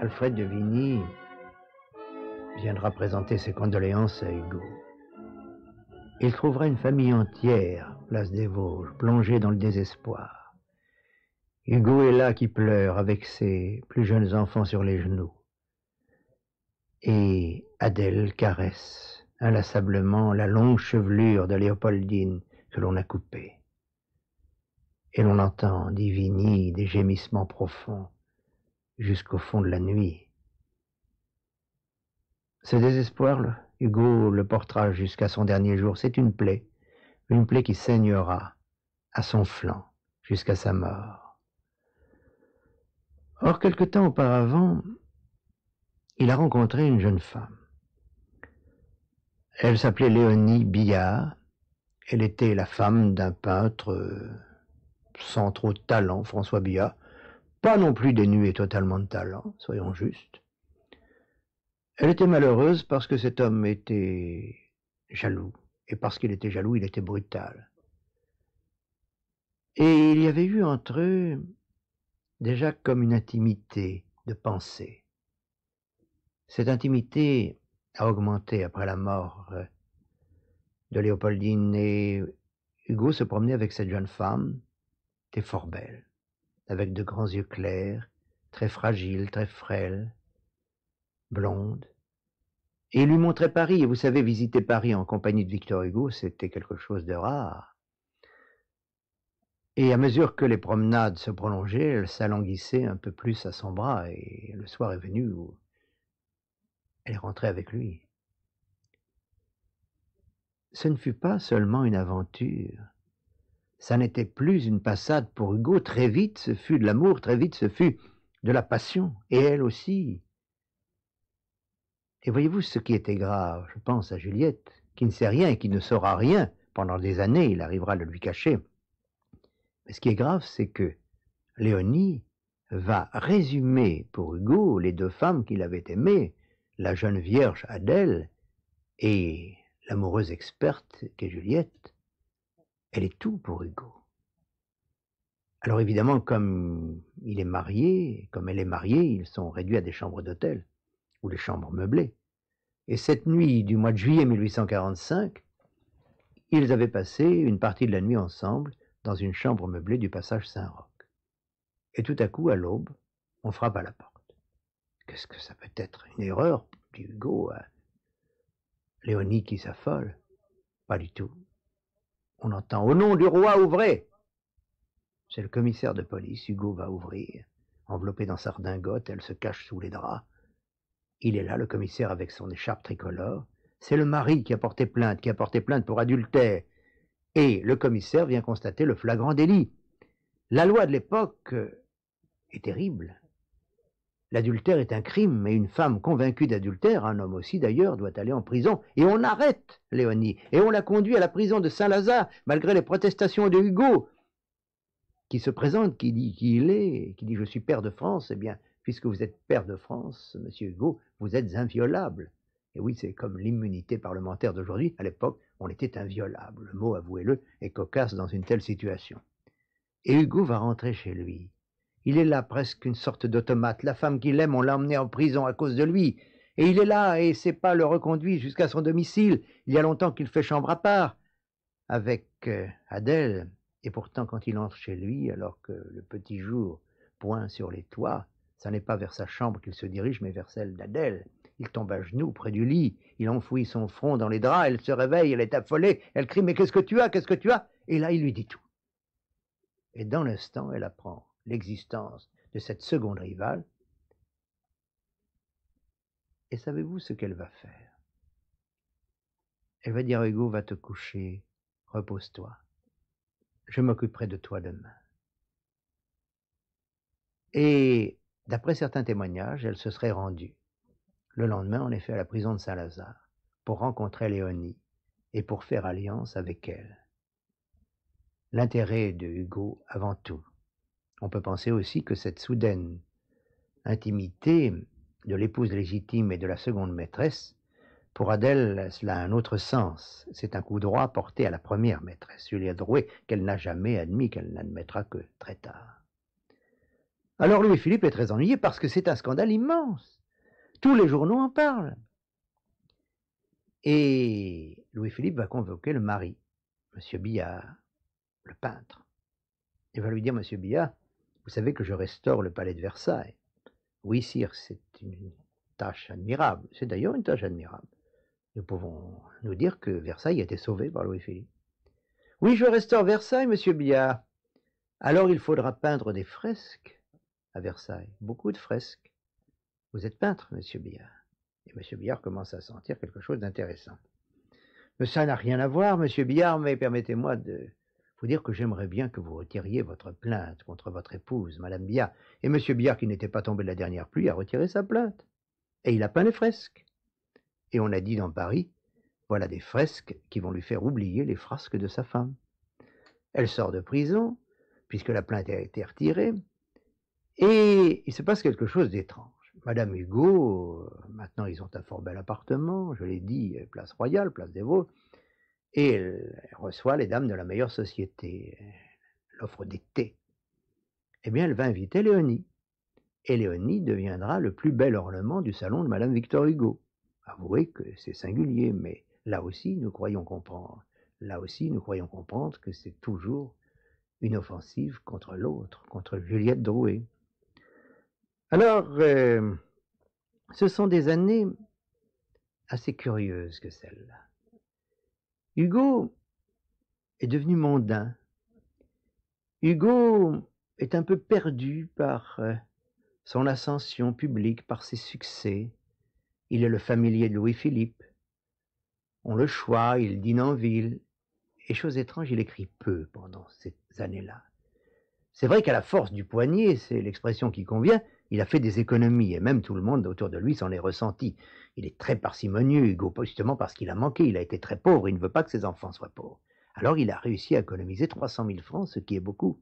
Alfred de Vigny viendra présenter ses condoléances à Hugo. Il trouvera une famille entière, place des Vosges, plongée dans le désespoir. Hugo est là qui pleure avec ses plus jeunes enfants sur les genoux. Et Adèle caresse inlassablement la longue chevelure de Léopoldine que l'on a coupée. Et l'on entend, dit Vigny, des gémissements profonds jusqu'au fond de la nuit. Ce désespoir, Hugo le portera jusqu'à son dernier jour. C'est une plaie, une plaie qui saignera à son flanc jusqu'à sa mort. Or, quelque temps auparavant, il a rencontré une jeune femme. Elle s'appelait Léonie Billard. Elle était la femme d'un peintre sans trop de talent, François Billard, pas non plus dénuée totalement de talent, soyons justes. Elle était malheureuse parce que cet homme était jaloux, et parce qu'il était jaloux, il était brutal. Et il y avait eu entre eux déjà comme une intimité de pensée. Cette intimité a augmenté après la mort de Léopoldine et Hugo se promenait avec cette jeune femme, était fort belle avec de grands yeux clairs, très fragiles, très frêles, blonde. Et il lui montrait Paris, et vous savez, visiter Paris en compagnie de Victor Hugo, c'était quelque chose de rare. Et à mesure que les promenades se prolongeaient, elle s'alanguissait un peu plus à son bras, et le soir est venu où elle rentrait avec lui. Ce ne fut pas seulement une aventure, ça n'était plus une passade pour Hugo. Très vite, ce fut de l'amour, très vite, ce fut de la passion, et elle aussi. Et voyez-vous ce qui était grave Je pense à Juliette, qui ne sait rien et qui ne saura rien pendant des années, il arrivera à le lui cacher. Mais ce qui est grave, c'est que Léonie va résumer pour Hugo les deux femmes qu'il avait aimées, la jeune vierge Adèle et l'amoureuse experte qu'est Juliette. Elle est tout pour Hugo. Alors évidemment, comme il est marié, comme elle est mariée, ils sont réduits à des chambres d'hôtel ou des chambres meublées. Et cette nuit du mois de juillet 1845, ils avaient passé une partie de la nuit ensemble dans une chambre meublée du passage Saint-Roch. Et tout à coup, à l'aube, on frappe à la porte. Qu'est-ce que ça peut être Une erreur dit Hugo. Hein Léonie qui s'affole Pas du tout. On entend Au nom du roi, ouvrez C'est le commissaire de police, Hugo va ouvrir. Enveloppée dans sa redingote, elle se cache sous les draps. Il est là, le commissaire, avec son écharpe tricolore. C'est le mari qui a porté plainte, qui a porté plainte pour adultère. Et le commissaire vient constater le flagrant délit. La loi de l'époque euh, est terrible. L'adultère est un crime, mais une femme convaincue d'adultère, un homme aussi d'ailleurs, doit aller en prison. Et on arrête Léonie, et on la conduit à la prison de Saint-Lazare, malgré les protestations de Hugo, qui se présente, qui dit qui il est, qui dit je suis père de France. Eh bien, puisque vous êtes père de France, monsieur Hugo, vous êtes inviolable. Et oui, c'est comme l'immunité parlementaire d'aujourd'hui. À l'époque, on était inviolable. Le mot, avouez-le, est cocasse dans une telle situation. Et Hugo va rentrer chez lui. Il est là presque une sorte d'automate. La femme qu'il aime, on l'a emmenée en prison à cause de lui. Et il est là, et ses pas le reconduisent jusqu'à son domicile. Il y a longtemps qu'il fait chambre à part. Avec euh, Adèle. Et pourtant, quand il entre chez lui, alors que le petit jour point sur les toits, ça n'est pas vers sa chambre qu'il se dirige, mais vers celle d'Adèle. Il tombe à genoux près du lit, il enfouit son front dans les draps, elle se réveille, elle est affolée, elle crie Mais qu'est-ce que tu as Qu'est-ce que tu as Et là, il lui dit tout. Et dans l'instant, elle apprend l'existence de cette seconde rivale. Et savez-vous ce qu'elle va faire Elle va dire Hugo, va te coucher, repose-toi, je m'occuperai de toi demain. Et d'après certains témoignages, elle se serait rendue le lendemain, en effet, à la prison de Saint-Lazare pour rencontrer Léonie et pour faire alliance avec elle. L'intérêt de Hugo avant tout on peut penser aussi que cette soudaine intimité de l'épouse légitime et de la seconde maîtresse, pour Adèle, cela a un autre sens. C'est un coup droit porté à la première maîtresse, Julia Drouet, qu'elle n'a jamais admis, qu'elle n'admettra que très tard. Alors Louis-Philippe est très ennuyé parce que c'est un scandale immense. Tous les journaux en parlent. Et Louis-Philippe va convoquer le mari, M. Billard, le peintre. et va lui dire, M. Billard, vous savez que je restaure le palais de Versailles. Oui, sire, c'est une tâche admirable. C'est d'ailleurs une tâche admirable. Nous pouvons nous dire que Versailles a été sauvé par Louis-Philippe. Oui, je restaure Versailles, monsieur Billard. Alors il faudra peindre des fresques à Versailles, beaucoup de fresques. Vous êtes peintre, monsieur Billard. Et M. Billard commence à sentir quelque chose d'intéressant. Mais ça n'a rien à voir, monsieur Billard, mais permettez-moi de faut dire que j'aimerais bien que vous retiriez votre plainte contre votre épouse, Madame Biard. Et M. Biard, qui n'était pas tombé de la dernière pluie, a retiré sa plainte. Et il a peint les fresques. Et on a dit dans Paris, voilà des fresques qui vont lui faire oublier les frasques de sa femme. Elle sort de prison, puisque la plainte a été retirée, et il se passe quelque chose d'étrange. Madame Hugo, euh, maintenant ils ont un fort bel appartement, je l'ai dit, euh, place Royale, place des Vosges, et elle reçoit les dames de la meilleure société, l'offre des thés. Eh bien, elle va inviter Léonie. Et Léonie deviendra le plus bel ornement du salon de Madame Victor Hugo. Avouez que c'est singulier, mais là aussi, nous croyons comprendre. Là aussi, nous croyons comprendre que c'est toujours une offensive contre l'autre, contre Juliette Drouet. Alors, euh, ce sont des années assez curieuses que celles-là. Hugo est devenu mondain. Hugo est un peu perdu par euh, son ascension publique, par ses succès. Il est le familier de Louis-Philippe. On le choix, il dîne en ville. Et chose étrange, il écrit peu pendant ces années-là. C'est vrai qu'à la force du poignet, c'est l'expression qui convient, il a fait des économies, et même tout le monde autour de lui s'en est ressenti. Il est très parcimonieux, Hugo, justement parce qu'il a manqué, il a été très pauvre, il ne veut pas que ses enfants soient pauvres. Alors il a réussi à économiser 300 000 francs, ce qui est beaucoup.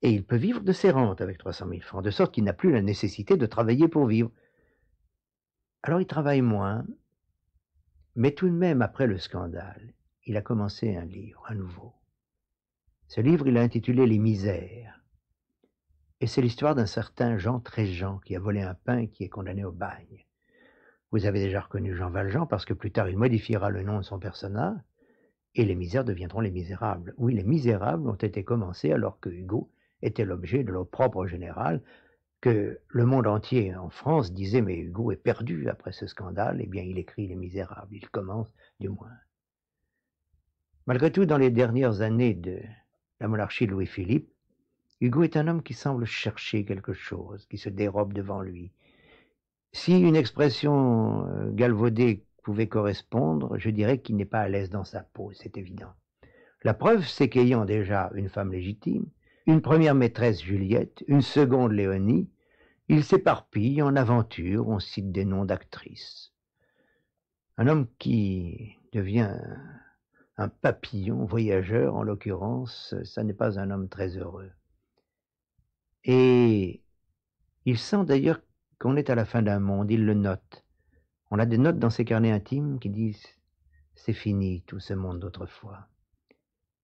Et il peut vivre de ses rentes avec 300 000 francs, de sorte qu'il n'a plus la nécessité de travailler pour vivre. Alors il travaille moins, mais tout de même, après le scandale, il a commencé un livre, un nouveau. Ce livre, il a intitulé Les Misères. Et c'est l'histoire d'un certain Jean Tréjean qui a volé un pain et qui est condamné au bagne. Vous avez déjà reconnu Jean Valjean parce que plus tard il modifiera le nom de son personnage et les misères deviendront les misérables. Oui, les misérables ont été commencés alors que Hugo était l'objet de l'opprobre général que le monde entier en France disait mais Hugo est perdu après ce scandale, Et eh bien il écrit Les Misérables, il commence du moins. Malgré tout, dans les dernières années de la monarchie de Louis-Philippe, Hugo est un homme qui semble chercher quelque chose, qui se dérobe devant lui. Si une expression euh, galvaudée pouvait correspondre, je dirais qu'il n'est pas à l'aise dans sa peau, c'est évident. La preuve, c'est qu'ayant déjà une femme légitime, une première maîtresse Juliette, une seconde Léonie, il s'éparpille en aventure, on cite des noms d'actrices. Un homme qui devient un papillon voyageur, en l'occurrence, ça n'est pas un homme très heureux. Et il sent d'ailleurs qu'on est à la fin d'un monde, il le note. On a des notes dans ses carnets intimes qui disent C'est fini tout ce monde d'autrefois.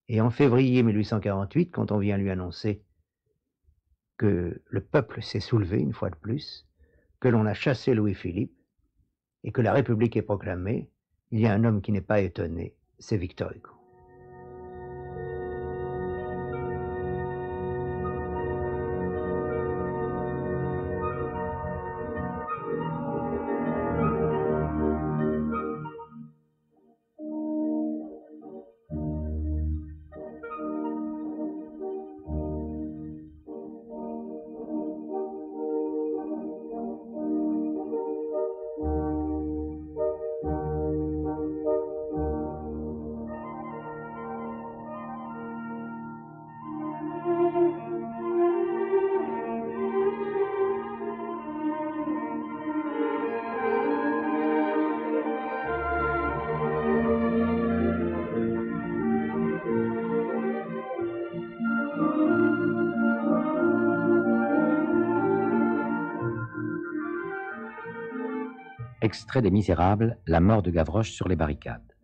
Et en février 1848, quand on vient lui annoncer que le peuple s'est soulevé une fois de plus, que l'on a chassé Louis-Philippe et que la République est proclamée, il y a un homme qui n'est pas étonné, c'est Victor Hugo. extrait des Misérables, la mort de Gavroche sur les barricades.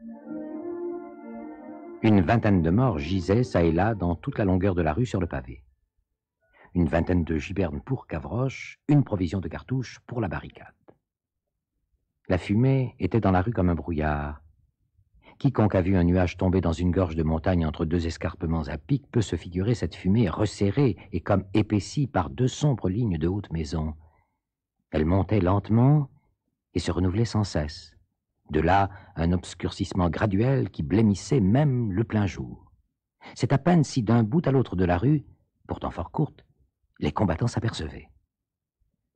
Une vingtaine de morts gisaient çà et là dans toute la longueur de la rue sur le pavé. Une vingtaine de gibernes pour Gavroche, une provision de cartouches pour la barricade. La fumée était dans la rue comme un brouillard. Quiconque a vu un nuage tomber dans une gorge de montagne entre deux escarpements à pic peut se figurer cette fumée resserrée et comme épaissie par deux sombres lignes de hautes maisons. Elle montait lentement, et se renouvelait sans cesse. De là un obscurcissement graduel qui blêmissait même le plein jour. C'est à peine si d'un bout à l'autre de la rue, pourtant fort courte, les combattants s'apercevaient.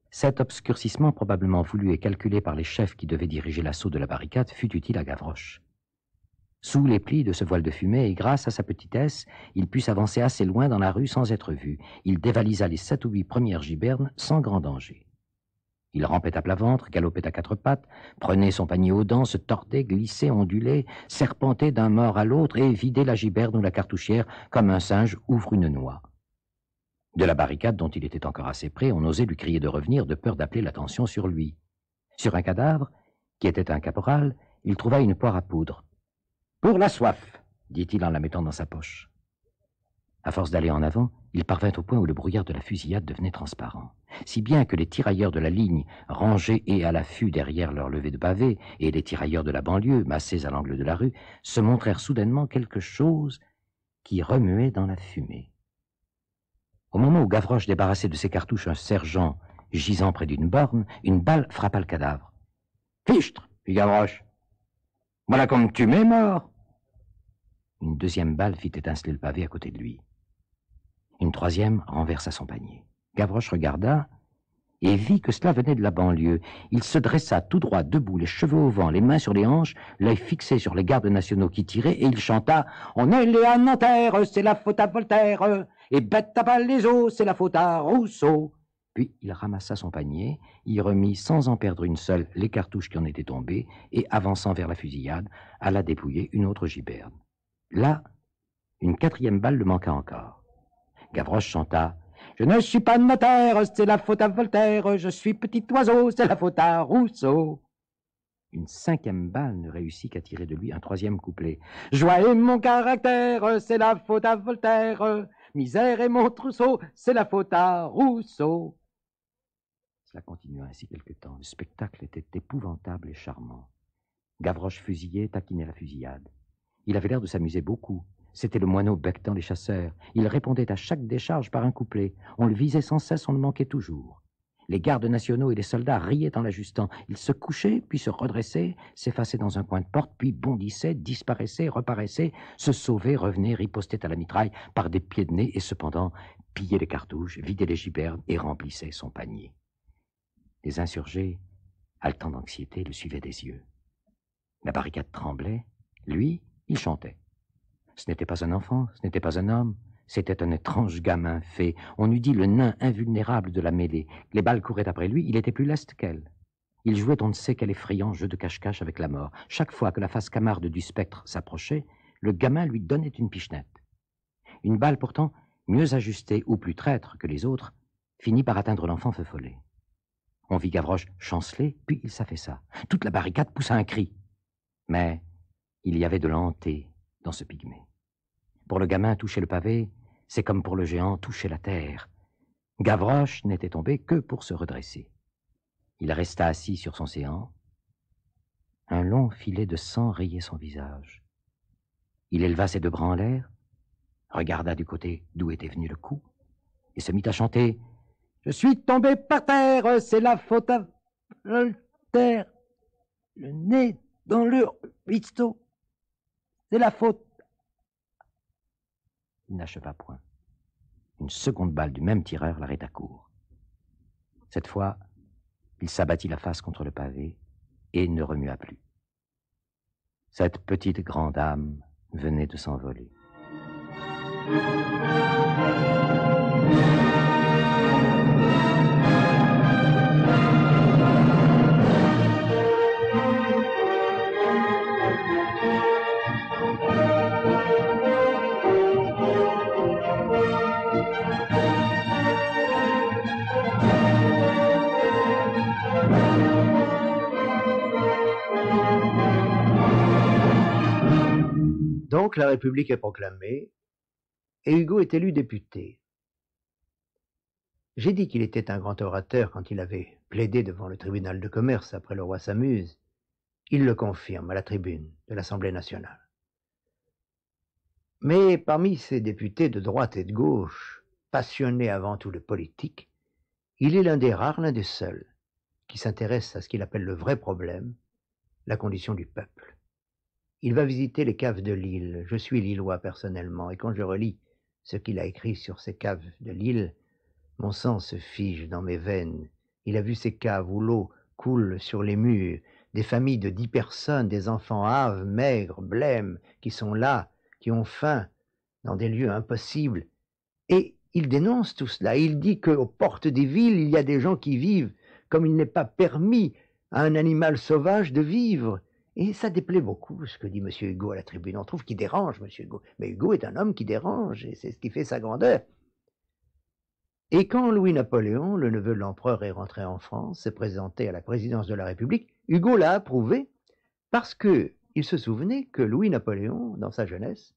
Cet obscurcissement probablement voulu et calculé par les chefs qui devaient diriger l'assaut de la barricade fut utile à Gavroche. Sous les plis de ce voile de fumée, et grâce à sa petitesse, il put s'avancer assez loin dans la rue sans être vu. Il dévalisa les sept ou huit premières gibernes sans grand danger. Il rampait à plat ventre, galopait à quatre pattes, prenait son panier aux dents, se tordait, glissait, ondulait, serpentait d'un mort à l'autre et vidait la giberne ou la cartouchière comme un singe ouvre une noix. De la barricade dont il était encore assez près, on osait lui crier de revenir de peur d'appeler l'attention sur lui. Sur un cadavre, qui était un caporal, il trouva une poire à poudre. Pour la soif, dit-il en la mettant dans sa poche. À force d'aller en avant, il parvint au point où le brouillard de la fusillade devenait transparent, si bien que les tirailleurs de la ligne, rangés et à l'affût derrière leur levée de pavés, et les tirailleurs de la banlieue, massés à l'angle de la rue, se montrèrent soudainement quelque chose qui remuait dans la fumée. Au moment où Gavroche débarrassait de ses cartouches un sergent gisant près d'une borne, une balle frappa le cadavre. Fichtre fit Gavroche. Voilà comme tu m'es mort Une deuxième balle fit étinceler le pavé à côté de lui. Une troisième renversa son panier. Gavroche regarda et vit que cela venait de la banlieue. Il se dressa tout droit, debout, les cheveux au vent, les mains sur les hanches, l'œil fixé sur les gardes nationaux qui tiraient, et il chanta « On est les à c'est la faute à Voltaire, et bête à balle les os, c'est la faute à Rousseau !» Puis il ramassa son panier, y remit sans en perdre une seule les cartouches qui en étaient tombées, et avançant vers la fusillade, alla dépouiller une autre giberne. Là, une quatrième balle le manqua encore. Gavroche chanta Je ne suis pas notaire, c'est la faute à Voltaire, je suis petit oiseau, c'est la faute à Rousseau. Une cinquième balle ne réussit qu'à tirer de lui un troisième couplet. Joie est mon caractère, c'est la faute à Voltaire. Misère et mon trousseau, c'est la faute à Rousseau. Cela continua ainsi quelque temps. Le spectacle était épouvantable et charmant. Gavroche fusillait, taquinait la fusillade. Il avait l'air de s'amuser beaucoup. C'était le moineau becquetant les chasseurs. Il répondait à chaque décharge par un couplet. On le visait sans cesse, on le manquait toujours. Les gardes nationaux et les soldats riaient en l'ajustant. Il se couchait, puis se redressait, s'effaçait dans un coin de porte, puis bondissait, disparaissait, reparaissait, se sauvait, revenait, ripostait à la mitraille par des pieds de nez et cependant pillait les cartouches, vidait les gibernes et remplissait son panier. Les insurgés, haletants d'anxiété, le suivaient des yeux. La barricade tremblait, lui, il chantait. Ce n'était pas un enfant, ce n'était pas un homme, c'était un étrange gamin fait. On eût dit le nain invulnérable de la mêlée. Les balles couraient après lui, il était plus leste qu'elle. Il jouait on ne sait quel effrayant jeu de cache-cache avec la mort. Chaque fois que la face camarde du spectre s'approchait, le gamin lui donnait une pichenette. Une balle pourtant, mieux ajustée ou plus traître que les autres, finit par atteindre l'enfant feu follet. On vit Gavroche chanceler, puis il s'affaissa. Toute la barricade poussa un cri. Mais il y avait de l'hanté dans ce pygmée. Pour le gamin, toucher le pavé, c'est comme pour le géant toucher la terre. Gavroche n'était tombé que pour se redresser. Il resta assis sur son séant. Un long filet de sang rayait son visage. Il éleva ses deux bras en l'air, regarda du côté d'où était venu le coup, et se mit à chanter Je suis tombé par terre, c'est la faute à Voltaire, le nez dans le huisseau, c'est la faute il n'acheva point. Une seconde balle du même tireur l'arrêta court. Cette fois, il s'abattit la face contre le pavé et ne remua plus. Cette petite grande âme venait de s'envoler. la République est proclamée et Hugo est élu député. J'ai dit qu'il était un grand orateur quand il avait plaidé devant le tribunal de commerce après le roi Samuse. Il le confirme à la tribune de l'Assemblée nationale. Mais parmi ces députés de droite et de gauche, passionnés avant tout de politique, il est l'un des rares, l'un des seuls, qui s'intéresse à ce qu'il appelle le vrai problème, la condition du peuple. Il va visiter les caves de l'île. Je suis lillois personnellement, et quand je relis ce qu'il a écrit sur ces caves de l'île, mon sang se fige dans mes veines. Il a vu ces caves où l'eau coule sur les murs, des familles de dix personnes, des enfants hâves, maigres, blêmes, qui sont là, qui ont faim, dans des lieux impossibles. Et il dénonce tout cela. Il dit qu'aux portes des villes, il y a des gens qui vivent comme il n'est pas permis à un animal sauvage de vivre et ça déplaît beaucoup, ce que dit M. Hugo à la tribune. On trouve qu'il dérange, M. Hugo. Mais Hugo est un homme qui dérange, et c'est ce qui fait sa grandeur. Et quand Louis-Napoléon, le neveu de l'empereur, est rentré en France, s'est présenté à la présidence de la République, Hugo l'a approuvé parce que il se souvenait que Louis-Napoléon, dans sa jeunesse,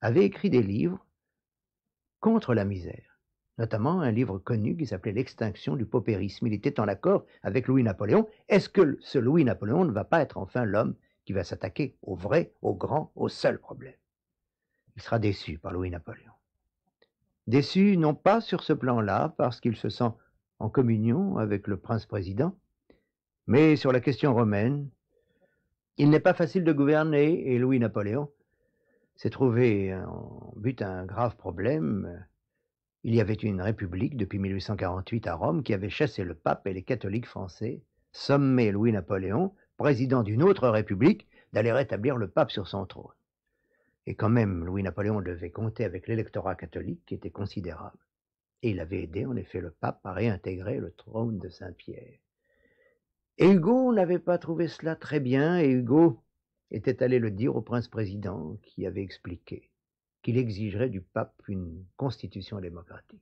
avait écrit des livres contre la misère notamment un livre connu qui s'appelait L'extinction du paupérisme. Il était en accord avec Louis-Napoléon. Est-ce que ce Louis-Napoléon ne va pas être enfin l'homme qui va s'attaquer au vrai, au grand, au seul problème Il sera déçu par Louis-Napoléon. Déçu non pas sur ce plan-là, parce qu'il se sent en communion avec le prince-président, mais sur la question romaine. Il n'est pas facile de gouverner et Louis-Napoléon s'est trouvé en but à un grave problème il y avait une république depuis 1848 à Rome qui avait chassé le pape et les catholiques français, sommé Louis-Napoléon, président d'une autre république, d'aller rétablir le pape sur son trône. Et quand même, Louis-Napoléon devait compter avec l'électorat catholique qui était considérable. Et il avait aidé en effet le pape à réintégrer le trône de Saint-Pierre. Et Hugo n'avait pas trouvé cela très bien, et Hugo était allé le dire au prince-président qui avait expliqué qu'il exigerait du pape une constitution démocratique.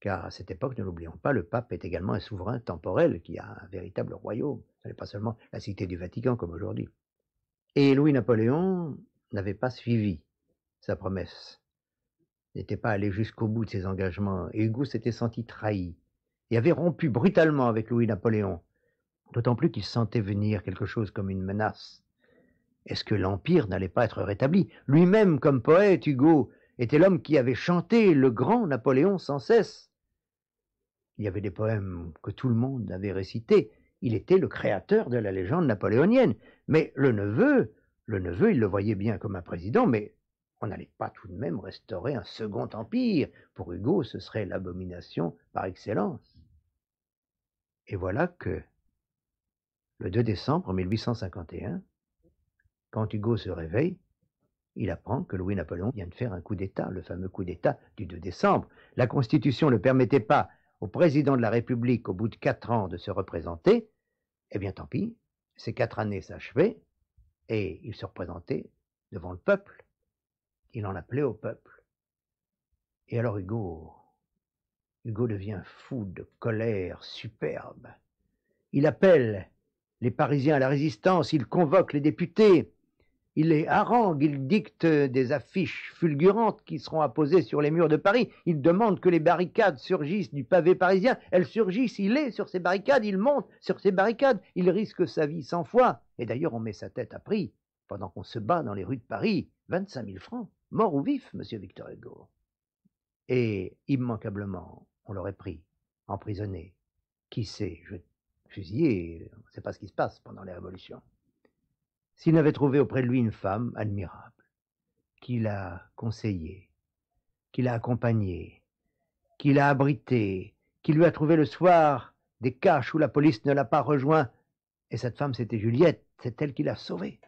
Car à cette époque, ne l'oublions pas, le pape est également un souverain temporel qui a un véritable royaume. Ce n'est pas seulement la cité du Vatican comme aujourd'hui. Et Louis-Napoléon n'avait pas suivi sa promesse, n'était pas allé jusqu'au bout de ses engagements, et Hugo s'était senti trahi, et avait rompu brutalement avec Louis-Napoléon, d'autant plus qu'il sentait venir quelque chose comme une menace est-ce que l'Empire n'allait pas être rétabli Lui-même, comme poète, Hugo était l'homme qui avait chanté le grand Napoléon sans cesse. Il y avait des poèmes que tout le monde avait récités. Il était le créateur de la légende napoléonienne. Mais le neveu, le neveu, il le voyait bien comme un président, mais on n'allait pas tout de même restaurer un second empire. Pour Hugo, ce serait l'abomination par excellence. Et voilà que, le 2 décembre 1851, quand Hugo se réveille, il apprend que Louis-Napoléon vient de faire un coup d'État, le fameux coup d'État du 2 décembre. La Constitution ne permettait pas au président de la République, au bout de quatre ans, de se représenter. Eh bien, tant pis, ces quatre années s'achevaient et il se représentait devant le peuple. Il en appelait au peuple. Et alors Hugo, Hugo devient fou de colère superbe. Il appelle les Parisiens à la résistance, il convoque les députés, il les harangue, il dicte des affiches fulgurantes qui seront apposées sur les murs de Paris, il demande que les barricades surgissent du pavé parisien, elles surgissent, il est sur ces barricades, il monte sur ces barricades, il risque sa vie cent fois, et d'ailleurs on met sa tête à prix, pendant qu'on se bat dans les rues de Paris, Vingt-cinq mille francs, mort ou vif, monsieur Victor Hugo. Et immanquablement, on l'aurait pris, emprisonné, qui sait, je... fusillé, on ne sait pas ce qui se passe pendant les révolutions s'il n'avait trouvé auprès de lui une femme admirable, qui l'a conseillé, qui l'a accompagné, qui l'a abrité, qui lui a trouvé le soir des caches où la police ne l'a pas rejoint. Et cette femme, c'était Juliette, c'est elle qui l'a sauvée.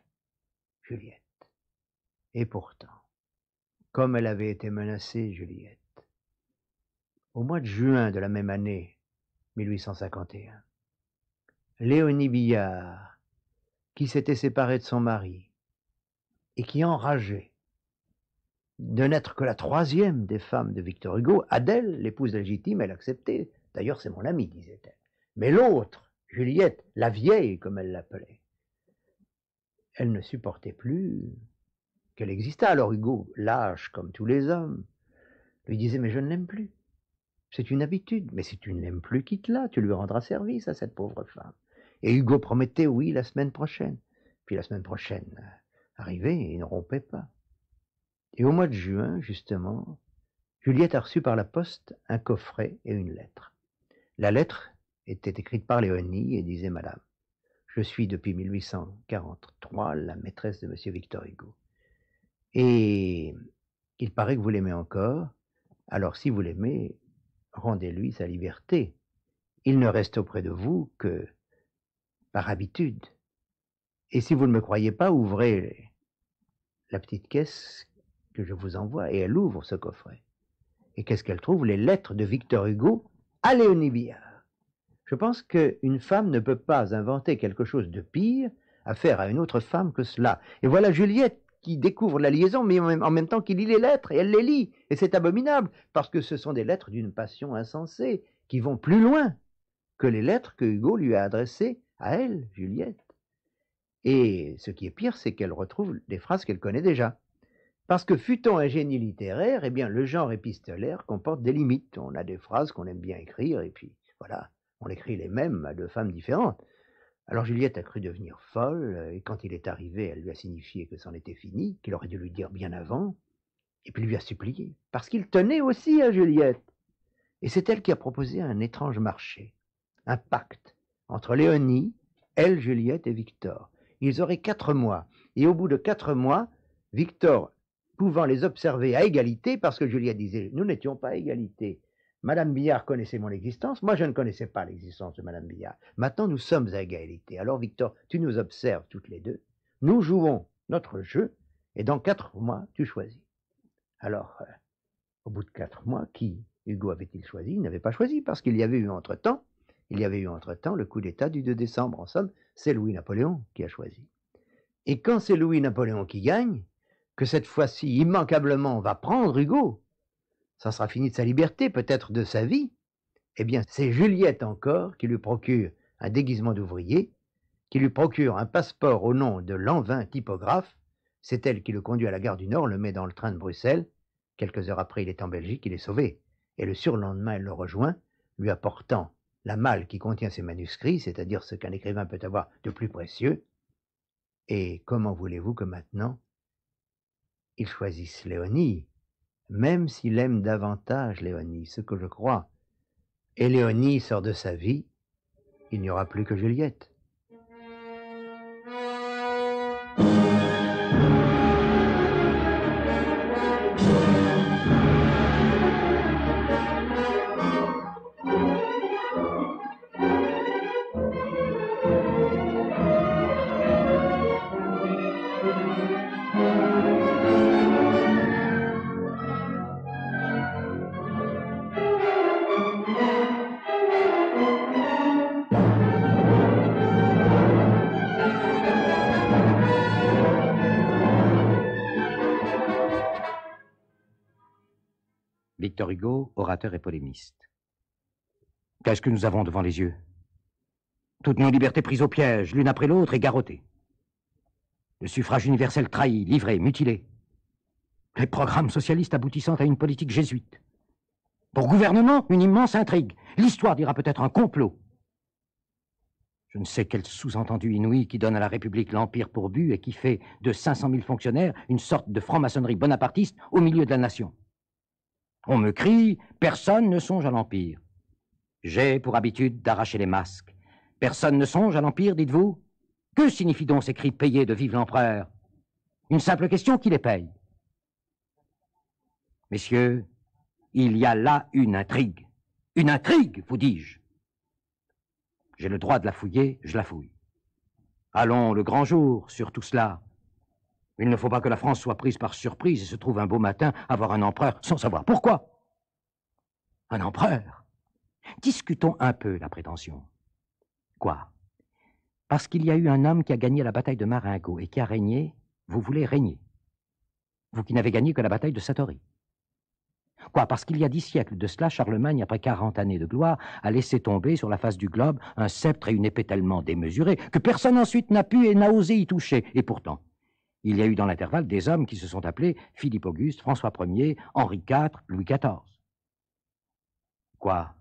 Juliette. Et pourtant, comme elle avait été menacée, Juliette, au mois de juin de la même année, 1851, Léonie Billard, qui s'était séparée de son mari et qui enrageait de n'être que la troisième des femmes de Victor Hugo, Adèle, l'épouse légitime, elle acceptait. D'ailleurs, c'est mon amie, disait-elle. Mais l'autre, Juliette, la vieille, comme elle l'appelait, elle ne supportait plus qu'elle existât. Alors Hugo, lâche comme tous les hommes, lui disait Mais je ne l'aime plus. C'est une habitude. Mais si tu ne l'aimes plus, quitte-la, tu lui rendras service à cette pauvre femme. Et Hugo promettait, oui, la semaine prochaine. Puis la semaine prochaine euh, arrivait et il ne rompait pas. Et au mois de juin, justement, Juliette a reçu par la poste un coffret et une lettre. La lettre était écrite par Léonie et disait Madame, je suis depuis 1843 la maîtresse de M. Victor Hugo. Et il paraît que vous l'aimez encore, alors si vous l'aimez, rendez-lui sa liberté. Il ne reste auprès de vous que par habitude. Et si vous ne me croyez pas, ouvrez la petite caisse que je vous envoie et elle ouvre ce coffret. Et qu'est-ce qu'elle trouve Les lettres de Victor Hugo à Léonie Je pense qu'une femme ne peut pas inventer quelque chose de pire à faire à une autre femme que cela. Et voilà Juliette qui découvre la liaison, mais en même temps qui lit les lettres, et elle les lit. Et c'est abominable, parce que ce sont des lettres d'une passion insensée, qui vont plus loin que les lettres que Hugo lui a adressées à elle, Juliette. Et ce qui est pire, c'est qu'elle retrouve des phrases qu'elle connaît déjà. Parce que fut-on un génie littéraire, eh bien, le genre épistolaire comporte des limites. On a des phrases qu'on aime bien écrire, et puis voilà, on écrit les mêmes à deux femmes différentes. Alors Juliette a cru devenir folle, et quand il est arrivé, elle lui a signifié que c'en était fini, qu'il aurait dû lui dire bien avant, et puis lui a supplié, parce qu'il tenait aussi à Juliette. Et c'est elle qui a proposé un étrange marché, un pacte, entre Léonie, elle, Juliette et Victor. Ils auraient quatre mois. Et au bout de quatre mois, Victor, pouvant les observer à égalité, parce que Juliette disait, nous n'étions pas à égalité. Madame Billard connaissait mon existence, moi je ne connaissais pas l'existence de Madame Billard. Maintenant nous sommes à égalité. Alors Victor, tu nous observes toutes les deux, nous jouons notre jeu, et dans quatre mois, tu choisis. Alors, euh, au bout de quatre mois, qui Hugo avait-il choisi Il n'avait pas choisi, parce qu'il y avait eu entre-temps il y avait eu entre-temps le coup d'État du 2 décembre. En somme, c'est Louis-Napoléon qui a choisi. Et quand c'est Louis-Napoléon qui gagne, que cette fois-ci, immanquablement, va prendre Hugo, ça sera fini de sa liberté, peut-être de sa vie, eh bien, c'est Juliette encore qui lui procure un déguisement d'ouvrier, qui lui procure un passeport au nom de vain typographe. C'est elle qui le conduit à la gare du Nord, le met dans le train de Bruxelles. Quelques heures après, il est en Belgique, il est sauvé. Et le surlendemain, elle le rejoint, lui apportant la malle qui contient ses manuscrits, c'est-à-dire ce qu'un écrivain peut avoir de plus précieux, et comment voulez-vous que maintenant il choisisse Léonie, même s'il aime davantage Léonie, ce que je crois. Et Léonie sort de sa vie, il n'y aura plus que Juliette. Hugo, orateur et polémiste. Qu'est-ce que nous avons devant les yeux Toutes nos libertés prises au piège, l'une après l'autre et garrottées. Le suffrage universel trahi, livré, mutilé. Les programmes socialistes aboutissant à une politique jésuite. Pour gouvernement, une immense intrigue. L'histoire dira peut-être un complot. Je ne sais quel sous-entendu inouï qui donne à la République l'Empire pour but et qui fait de 500 000 fonctionnaires une sorte de franc-maçonnerie bonapartiste au milieu de la nation. On me crie, personne ne songe à l'Empire. J'ai pour habitude d'arracher les masques. Personne ne songe à l'Empire, dites-vous Que signifient donc ces cris payés de Vive l'Empereur Une simple question qui les paye. Messieurs, il y a là une intrigue. Une intrigue, vous dis-je. J'ai le droit de la fouiller, je la fouille. Allons le grand jour sur tout cela. Il ne faut pas que la France soit prise par surprise et se trouve un beau matin avoir un empereur sans savoir pourquoi. Un empereur Discutons un peu la prétention. Quoi Parce qu'il y a eu un homme qui a gagné la bataille de Marengo et qui a régné, vous voulez régner. Vous qui n'avez gagné que la bataille de Satori. Quoi Parce qu'il y a dix siècles de cela, Charlemagne, après quarante années de gloire, a laissé tomber sur la face du globe un sceptre et une épée tellement démesurés que personne ensuite n'a pu et n'a osé y toucher. Et pourtant, il y a eu dans l'intervalle des hommes qui se sont appelés Philippe Auguste, François Ier, Henri IV, Louis XIV. Quoi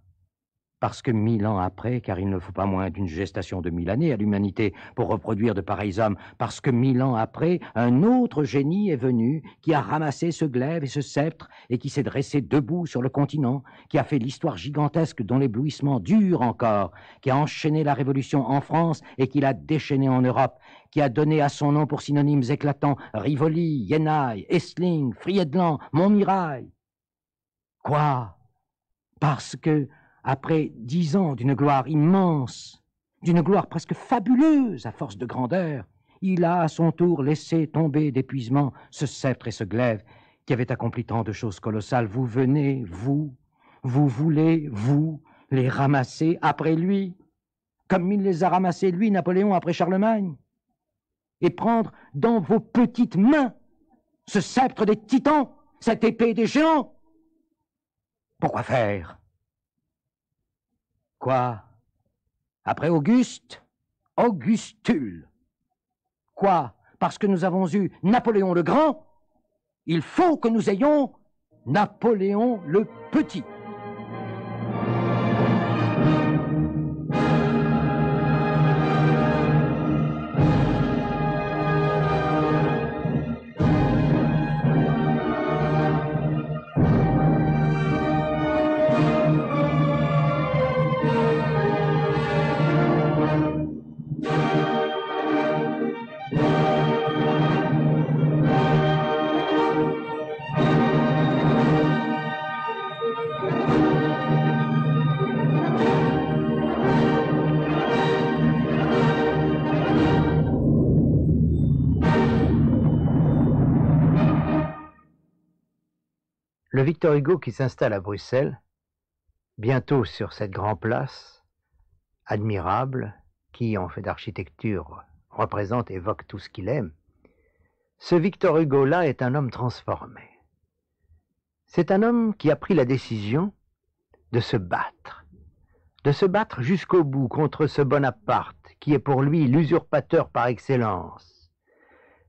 parce que mille ans après, car il ne faut pas moins d'une gestation de mille années à l'humanité pour reproduire de pareils hommes, parce que mille ans après, un autre génie est venu qui a ramassé ce glaive et ce sceptre et qui s'est dressé debout sur le continent, qui a fait l'histoire gigantesque dont l'éblouissement dure encore, qui a enchaîné la révolution en France et qui l'a déchaînée en Europe, qui a donné à son nom pour synonymes éclatants Rivoli, Yenai, Essling, Friedland, Montmirail. Quoi Parce que après dix ans d'une gloire immense, d'une gloire presque fabuleuse à force de grandeur, il a à son tour laissé tomber d'épuisement ce sceptre et ce glaive qui avaient accompli tant de choses colossales. Vous venez, vous, vous voulez, vous, les ramasser après lui, comme il les a ramassés, lui, Napoléon, après Charlemagne, et prendre dans vos petites mains ce sceptre des titans, cette épée des géants. Pourquoi faire Quoi Après Auguste Augustule. Quoi Parce que nous avons eu Napoléon le Grand, il faut que nous ayons Napoléon le Petit. Le Victor Hugo qui s'installe à Bruxelles, bientôt sur cette grande place, admirable, qui en fait d'architecture représente, et évoque tout ce qu'il aime, ce Victor Hugo-là est un homme transformé. C'est un homme qui a pris la décision de se battre, de se battre jusqu'au bout contre ce Bonaparte qui est pour lui l'usurpateur par excellence.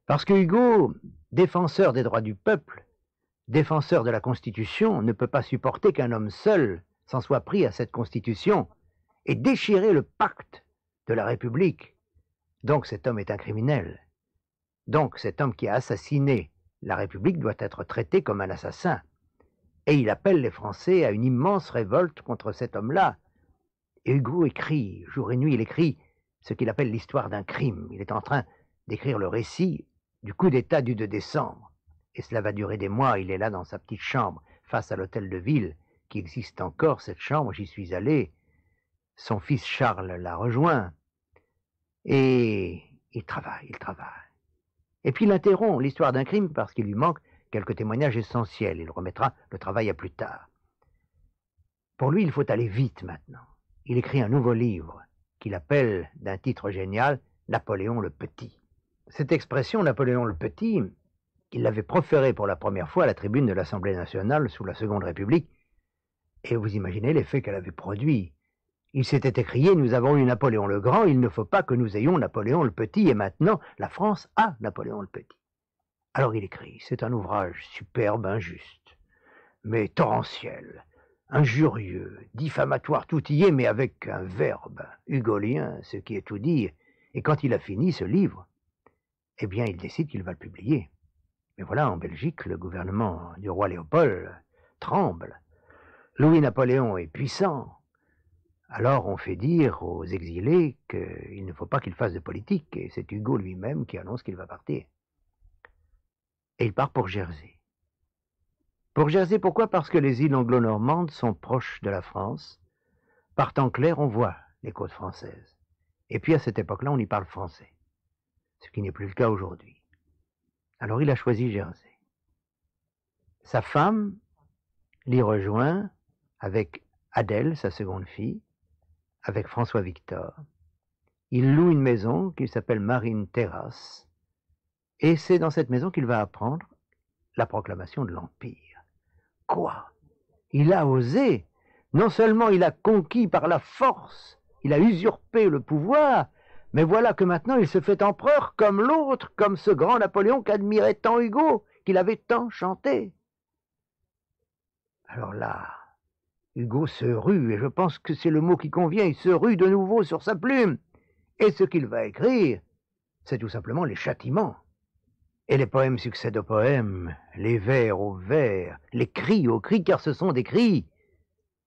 Parce que Hugo, défenseur des droits du peuple, défenseur de la Constitution ne peut pas supporter qu'un homme seul s'en soit pris à cette Constitution et déchirer le pacte de la République. Donc cet homme est un criminel. Donc cet homme qui a assassiné la République doit être traité comme un assassin. Et il appelle les Français à une immense révolte contre cet homme-là. Et Hugo écrit, jour et nuit, il écrit ce qu'il appelle l'histoire d'un crime. Il est en train d'écrire le récit du coup d'État du 2 décembre et cela va durer des mois, il est là dans sa petite chambre, face à l'hôtel de ville, qui existe encore, cette chambre, j'y suis allé. Son fils Charles l'a rejoint. Et il travaille, il travaille. Et puis il interrompt l'histoire d'un crime parce qu'il lui manque quelques témoignages essentiels. Il remettra le travail à plus tard. Pour lui, il faut aller vite maintenant. Il écrit un nouveau livre qu'il appelle, d'un titre génial, Napoléon le Petit. Cette expression Napoléon le Petit, il l'avait proféré pour la première fois à la tribune de l'Assemblée nationale sous la Seconde République, et vous imaginez l'effet qu'elle avait produit. Il s'était écrié Nous avons eu Napoléon le Grand, il ne faut pas que nous ayons Napoléon le Petit, et maintenant la France a Napoléon le Petit. Alors il écrit C'est un ouvrage superbe, injuste, mais torrentiel, injurieux, diffamatoire, tout y est, mais avec un verbe hugolien, ce qui est tout dit. » Et quand il a fini ce livre, eh bien il décide qu'il va le publier. Mais voilà, en Belgique, le gouvernement du roi Léopold tremble. Louis-Napoléon est puissant. Alors on fait dire aux exilés qu'il ne faut pas qu'ils fassent de politique, et c'est Hugo lui-même qui annonce qu'il va partir. Et il part pour Jersey. Pour Jersey, pourquoi Parce que les îles anglo-normandes sont proches de la France. Par temps clair, on voit les côtes françaises. Et puis à cette époque-là, on y parle français, ce qui n'est plus le cas aujourd'hui. Alors il a choisi Jersey. Sa femme l'y rejoint avec Adèle, sa seconde fille, avec François Victor. Il loue une maison qu'il s'appelle Marine Terrasse. et c'est dans cette maison qu'il va apprendre la proclamation de l'Empire. Quoi Il a osé Non seulement il a conquis par la force, il a usurpé le pouvoir, mais voilà que maintenant il se fait empereur comme l'autre, comme ce grand Napoléon qu'admirait tant Hugo, qu'il avait tant chanté. Alors là, Hugo se rue, et je pense que c'est le mot qui convient, il se rue de nouveau sur sa plume. Et ce qu'il va écrire, c'est tout simplement les châtiments. Et les poèmes succèdent aux poèmes, les vers aux vers, les cris aux cris, car ce sont des cris.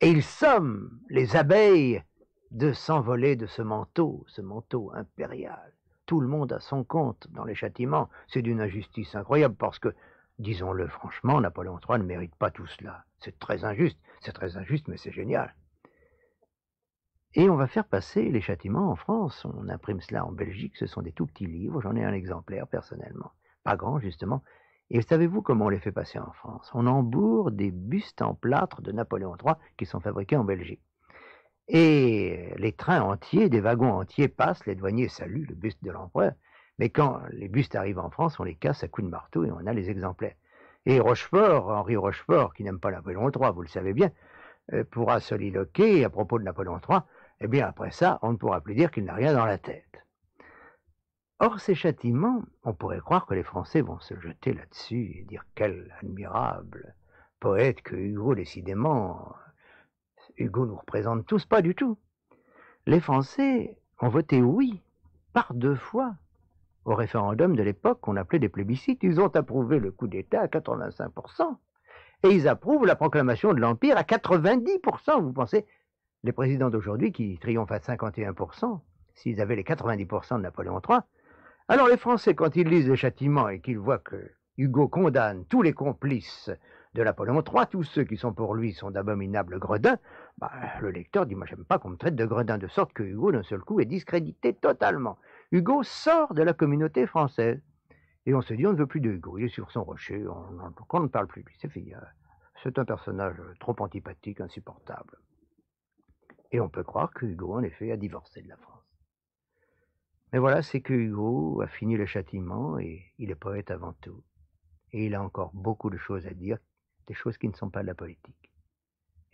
Et ils somment les abeilles de s'envoler de ce manteau, ce manteau impérial. Tout le monde a son compte dans les châtiments. C'est d'une injustice incroyable parce que, disons-le franchement, Napoléon III ne mérite pas tout cela. C'est très injuste, c'est très injuste, mais c'est génial. Et on va faire passer les châtiments en France. On imprime cela en Belgique, ce sont des tout petits livres. J'en ai un exemplaire personnellement. Pas grand, justement. Et savez-vous comment on les fait passer en France On embourre des bustes en plâtre de Napoléon III qui sont fabriqués en Belgique. Et les trains entiers, des wagons entiers passent, les douaniers saluent le buste de l'empereur. Mais quand les bustes arrivent en France, on les casse à coups de marteau et on a les exemplaires. Et Rochefort, Henri Rochefort, qui n'aime pas Napoléon III, vous le savez bien, euh, pourra soliloquer à propos de Napoléon III, eh bien après ça, on ne pourra plus dire qu'il n'a rien dans la tête. Or, ces châtiments, on pourrait croire que les Français vont se jeter là-dessus et dire quel admirable poète que Hugo, décidément, Hugo nous représente tous, pas du tout. Les Français ont voté oui par deux fois au référendum de l'époque qu'on appelait des plébiscites. Ils ont approuvé le coup d'État à 85%. Et ils approuvent la proclamation de l'Empire à 90%. Vous pensez, les présidents d'aujourd'hui qui triomphent à 51%, s'ils avaient les 90% de Napoléon III, alors les Français, quand ils lisent les châtiments et qu'ils voient que Hugo condamne tous les complices de l'Apollon, III, tous ceux qui sont pour lui sont d'abominables gredins, bah, le lecteur dit, moi j'aime pas qu'on me traite de gredin, de sorte que Hugo d'un seul coup est discrédité totalement. Hugo sort de la communauté française. Et on se dit, on ne veut plus de Hugo, il est sur son rocher, on, ne parle plus de lui, c'est C'est un personnage trop antipathique, insupportable. Et on peut croire que Hugo, en effet, a divorcé de la France. Mais voilà, c'est que Hugo a fini le châtiment et il est poète avant tout. Et il a encore beaucoup de choses à dire des choses qui ne sont pas de la politique.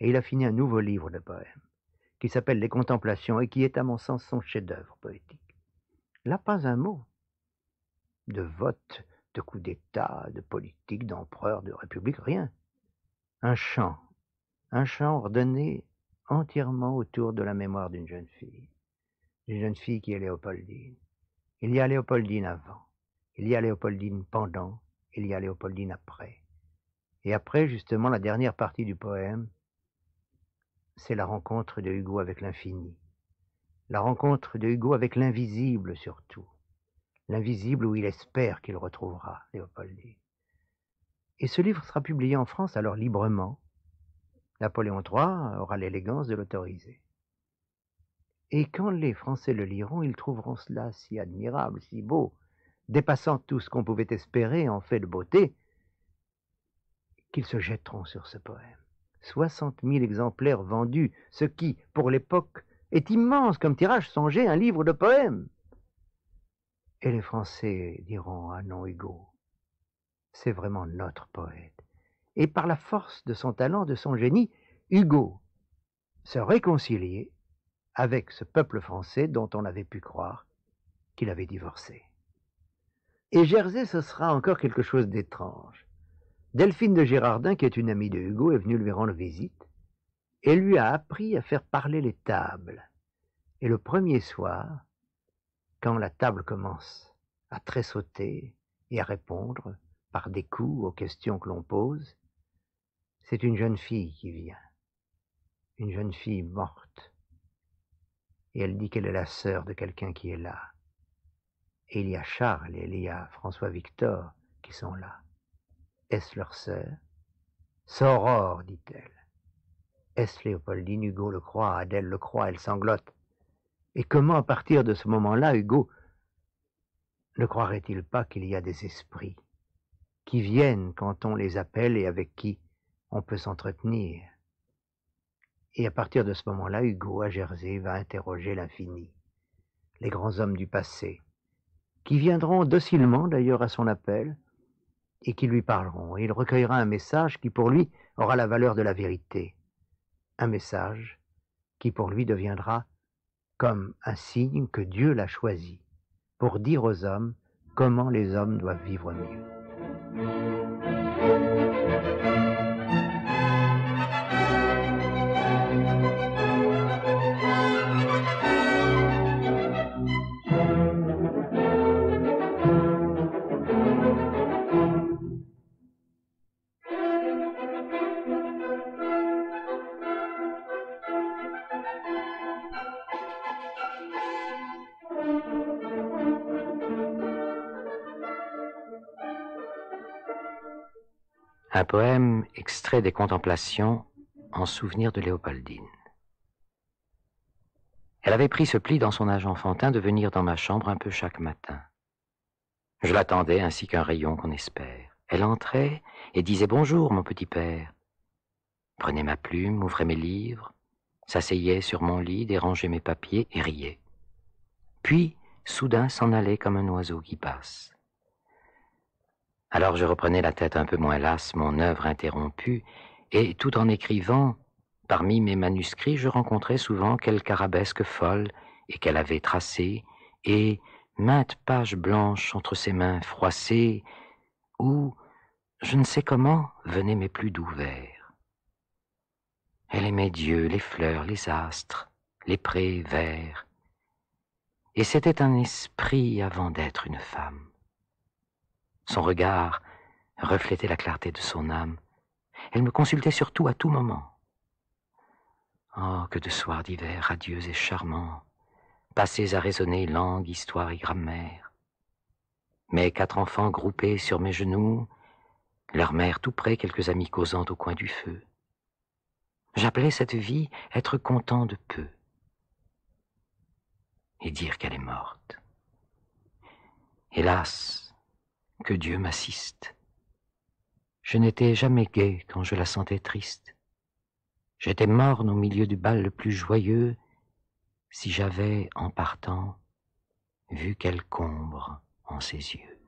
Et il a fini un nouveau livre de poèmes, qui s'appelle Les Contemplations et qui est, à mon sens, son chef-d'œuvre poétique. Là, pas un mot de vote, de coup d'État, de politique, d'empereur, de république, rien. Un chant, un chant ordonné entièrement autour de la mémoire d'une jeune fille, d'une jeune fille qui est Léopoldine. Il y a Léopoldine avant, il y a Léopoldine pendant, il y a Léopoldine après. Et après, justement, la dernière partie du poème, c'est la rencontre de Hugo avec l'infini. La rencontre de Hugo avec l'invisible surtout. L'invisible où il espère qu'il retrouvera Léopoldi. Et ce livre sera publié en France alors librement. Napoléon III aura l'élégance de l'autoriser. Et quand les Français le liront, ils trouveront cela si admirable, si beau, dépassant tout ce qu'on pouvait espérer en fait de beauté, qu'ils se jetteront sur ce poème. Soixante mille exemplaires vendus, ce qui, pour l'époque, est immense comme tirage. songé un livre de poèmes. Et les Français diront à ah non Hugo, c'est vraiment notre poète. Et par la force de son talent, de son génie, Hugo se réconcilier avec ce peuple français dont on avait pu croire qu'il avait divorcé. Et Jersey, ce sera encore quelque chose d'étrange. Delphine de Gérardin, qui est une amie de Hugo, est venue lui rendre visite et lui a appris à faire parler les tables. Et le premier soir, quand la table commence à tressauter et à répondre par des coups aux questions que l'on pose, c'est une jeune fille qui vient, une jeune fille morte. Et elle dit qu'elle est la sœur de quelqu'un qui est là. Et il y a Charles et il y a François Victor qui sont là. Est-ce leur sœur S'aurore, dit-elle. Est-ce Léopoldine Hugo le croit, Adèle le croit, elle sanglote. Et comment, à partir de ce moment-là, Hugo ne croirait-il pas qu'il y a des esprits qui viennent quand on les appelle et avec qui on peut s'entretenir Et à partir de ce moment-là, Hugo à Jersey va interroger l'infini, les grands hommes du passé, qui viendront docilement d'ailleurs à son appel, et qui lui parleront, et il recueillera un message qui pour lui aura la valeur de la vérité, un message qui pour lui deviendra comme un signe que Dieu l'a choisi pour dire aux hommes comment les hommes doivent vivre mieux. Un poème extrait des Contemplations en souvenir de Léopoldine. Elle avait pris ce pli dans son âge enfantin de venir dans ma chambre un peu chaque matin. Je l'attendais ainsi qu'un rayon qu'on espère. Elle entrait et disait Bonjour, mon petit père. Prenait ma plume, ouvrait mes livres, s'asseyait sur mon lit, dérangeait mes papiers et riait. Puis, soudain, s'en allait comme un oiseau qui passe. Alors je reprenais la tête un peu moins lasse, mon œuvre interrompue, et tout en écrivant, parmi mes manuscrits, je rencontrais souvent quelque arabesque folle et qu'elle avait tracée, et maintes pages blanches entre ses mains froissées, où, je ne sais comment, venaient mes plus doux vers. Elle aimait Dieu, les fleurs, les astres, les prés verts, et c'était un esprit avant d'être une femme. Son regard reflétait la clarté de son âme. Elle me consultait surtout à tout moment. Oh, que de soirs d'hiver radieux et charmants, passés à raisonner langue, histoire et grammaire. Mes quatre enfants groupés sur mes genoux, leur mère tout près, quelques amis causant au coin du feu. J'appelais cette vie être content de peu et dire qu'elle est morte. Hélas, que Dieu m'assiste. Je n'étais jamais gai quand je la sentais triste. J'étais morne au milieu du bal le plus joyeux si j'avais, en partant, vu qu'elle combre en ses yeux.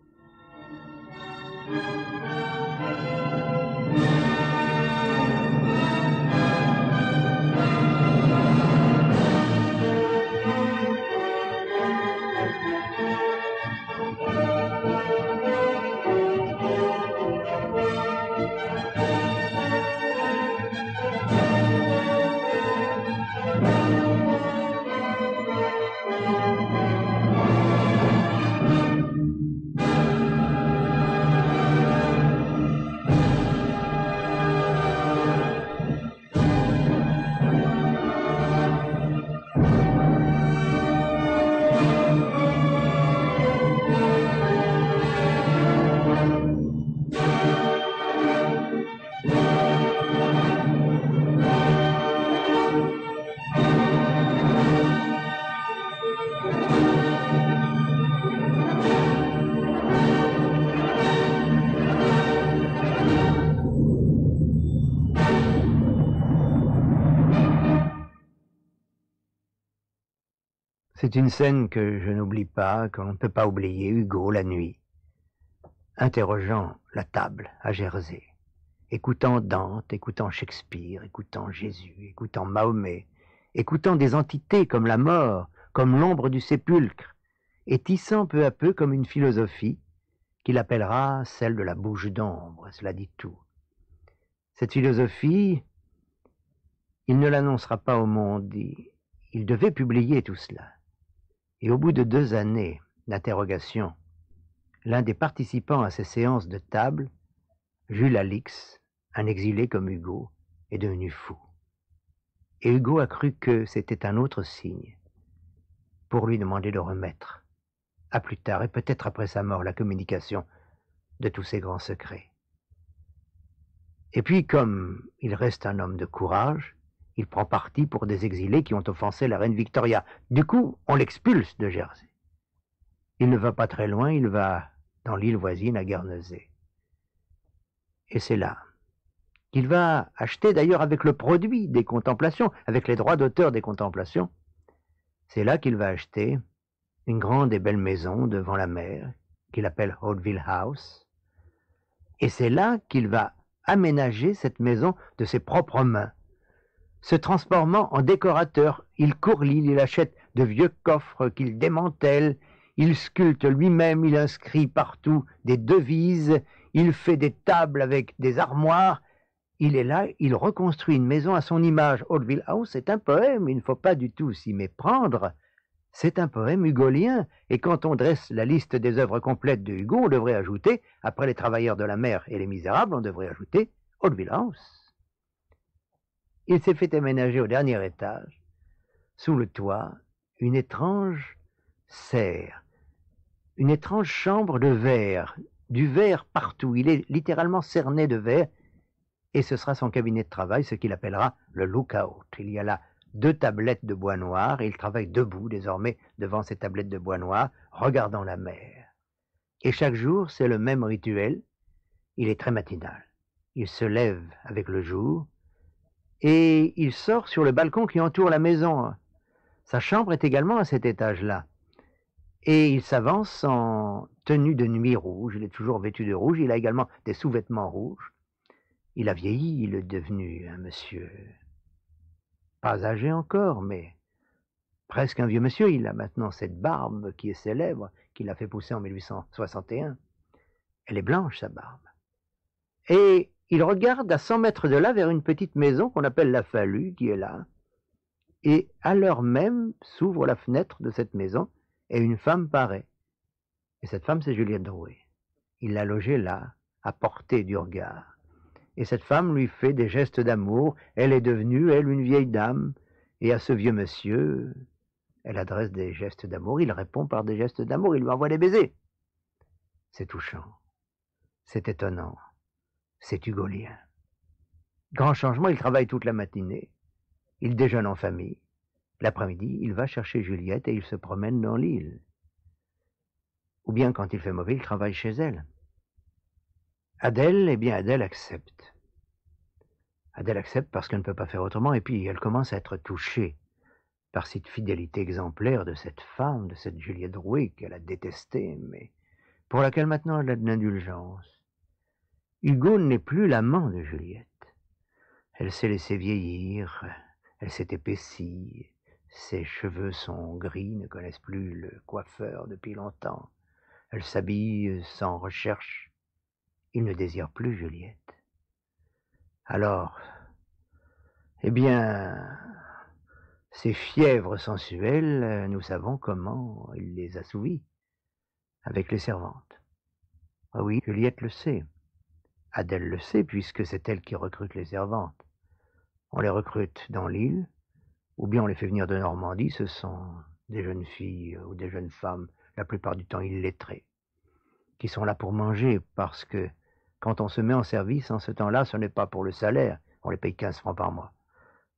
C'est une scène que je n'oublie pas, que ne peut pas oublier, Hugo, la nuit, interrogeant la table à Jersey, écoutant Dante, écoutant Shakespeare, écoutant Jésus, écoutant Mahomet, écoutant des entités comme la mort, comme l'ombre du sépulcre, et tissant peu à peu comme une philosophie qu'il appellera celle de la bouche d'ombre, cela dit tout. Cette philosophie, il ne l'annoncera pas au monde, il devait publier tout cela. Et au bout de deux années d'interrogation, l'un des participants à ces séances de table, Jules Alix, un exilé comme Hugo, est devenu fou. Et Hugo a cru que c'était un autre signe pour lui demander de remettre, à plus tard et peut-être après sa mort, la communication de tous ses grands secrets. Et puis, comme il reste un homme de courage, il prend parti pour des exilés qui ont offensé la reine Victoria. Du coup, on l'expulse de Jersey. Il ne va pas très loin, il va dans l'île voisine à Guernesey. Et c'est là qu'il va acheter d'ailleurs avec le produit des contemplations, avec les droits d'auteur des contemplations. C'est là qu'il va acheter une grande et belle maison devant la mer, qu'il appelle Hauteville House. Et c'est là qu'il va aménager cette maison de ses propres mains. Se transformant en décorateur, il court l'île, il achète de vieux coffres qu'il démantèle, il sculpte lui-même, il inscrit partout des devises, il fait des tables avec des armoires, il est là, il reconstruit une maison à son image. Oldville House est un poème, il ne faut pas du tout s'y méprendre. C'est un poème hugolien, et quand on dresse la liste des œuvres complètes de Hugo, on devrait ajouter, après Les Travailleurs de la mer et Les Misérables, on devrait ajouter Oldville House il s'est fait aménager au dernier étage, sous le toit, une étrange serre, une étrange chambre de verre, du verre partout. Il est littéralement cerné de verre et ce sera son cabinet de travail, ce qu'il appellera le lookout. Il y a là deux tablettes de bois noir et il travaille debout désormais devant ces tablettes de bois noir, regardant la mer. Et chaque jour, c'est le même rituel. Il est très matinal. Il se lève avec le jour, et il sort sur le balcon qui entoure la maison. Sa chambre est également à cet étage-là. Et il s'avance en tenue de nuit rouge, il est toujours vêtu de rouge, il a également des sous-vêtements rouges. Il a vieilli, il est devenu un monsieur pas âgé encore, mais presque un vieux monsieur. Il a maintenant cette barbe qui est célèbre, qu'il a fait pousser en 1861. Elle est blanche, sa barbe. Et il regarde à cent mètres de là vers une petite maison qu'on appelle la fallu, qui est là. Et à l'heure même s'ouvre la fenêtre de cette maison et une femme paraît. Et cette femme, c'est Juliette Drouet. Il l'a logée là, à portée du regard. Et cette femme lui fait des gestes d'amour. Elle est devenue, elle, une vieille dame. Et à ce vieux monsieur, elle adresse des gestes d'amour. Il répond par des gestes d'amour. Il lui envoie des baisers. C'est touchant. C'est étonnant c'est hugolien. Grand changement, il travaille toute la matinée, il déjeune en famille. L'après-midi, il va chercher Juliette et il se promène dans l'île. Ou bien quand il fait mauvais, il travaille chez elle. Adèle, eh bien Adèle accepte. Adèle accepte parce qu'elle ne peut pas faire autrement et puis elle commence à être touchée par cette fidélité exemplaire de cette femme, de cette Juliette Rouet qu'elle a détestée, mais pour laquelle maintenant elle a de l'indulgence. Hugo n'est plus l'amant de Juliette. Elle s'est laissée vieillir, elle s'est épaissie, ses cheveux sont gris, ne connaissent plus le coiffeur depuis longtemps. Elle s'habille sans recherche. Il ne désire plus Juliette. Alors, eh bien, ces fièvres sensuelles, nous savons comment il les assouvit avec les servantes. Ah oui, Juliette le sait. Adèle le sait puisque c'est elle qui recrute les servantes. On les recrute dans l'île, ou bien on les fait venir de Normandie, ce sont des jeunes filles euh, ou des jeunes femmes, la plupart du temps illettrées, qui sont là pour manger, parce que quand on se met en service en ce temps-là, ce n'est pas pour le salaire, on les paye 15 francs par mois,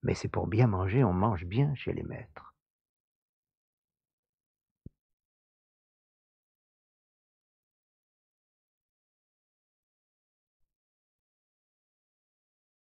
mais c'est pour bien manger, on mange bien chez les maîtres.